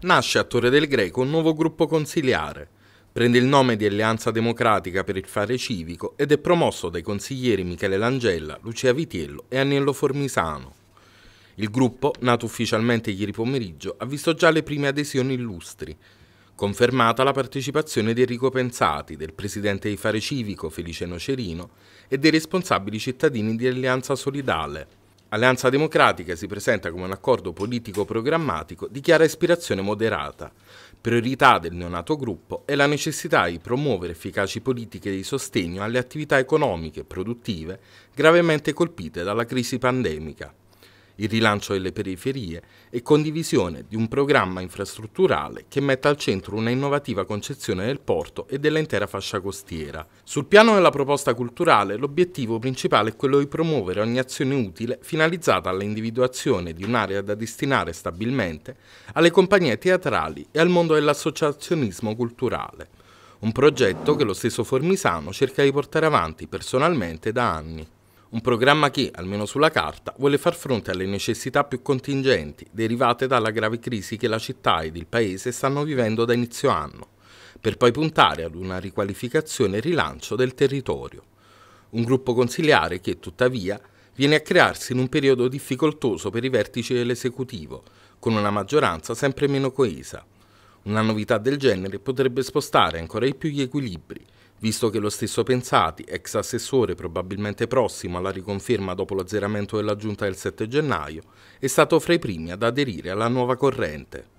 Nasce a Torre del Greco un nuovo gruppo consiliare. Prende il nome di Alleanza Democratica per il Fare Civico ed è promosso dai consiglieri Michele Langella, Lucia Vitiello e Agnello Formisano. Il gruppo, nato ufficialmente ieri pomeriggio, ha visto già le prime adesioni illustri. Confermata la partecipazione di Enrico Pensati, del presidente di Fare Civico Felice Nocerino e dei responsabili cittadini di Alleanza Solidale. Alleanza Democratica si presenta come un accordo politico-programmatico di chiara ispirazione moderata. Priorità del neonato gruppo è la necessità di promuovere efficaci politiche di sostegno alle attività economiche e produttive gravemente colpite dalla crisi pandemica il rilancio delle periferie e condivisione di un programma infrastrutturale che metta al centro una innovativa concezione del porto e dell'intera fascia costiera. Sul piano della proposta culturale, l'obiettivo principale è quello di promuovere ogni azione utile finalizzata all'individuazione di un'area da destinare stabilmente alle compagnie teatrali e al mondo dell'associazionismo culturale. Un progetto che lo stesso Formisano cerca di portare avanti personalmente da anni. Un programma che, almeno sulla carta, vuole far fronte alle necessità più contingenti derivate dalla grave crisi che la città ed il paese stanno vivendo da inizio anno, per poi puntare ad una riqualificazione e rilancio del territorio. Un gruppo consiliare che, tuttavia, viene a crearsi in un periodo difficoltoso per i vertici dell'esecutivo, con una maggioranza sempre meno coesa. Una novità del genere potrebbe spostare ancora di più gli equilibri, visto che lo stesso Pensati, ex assessore probabilmente prossimo alla riconferma dopo l'azzeramento della giunta del 7 gennaio, è stato fra i primi ad aderire alla nuova corrente.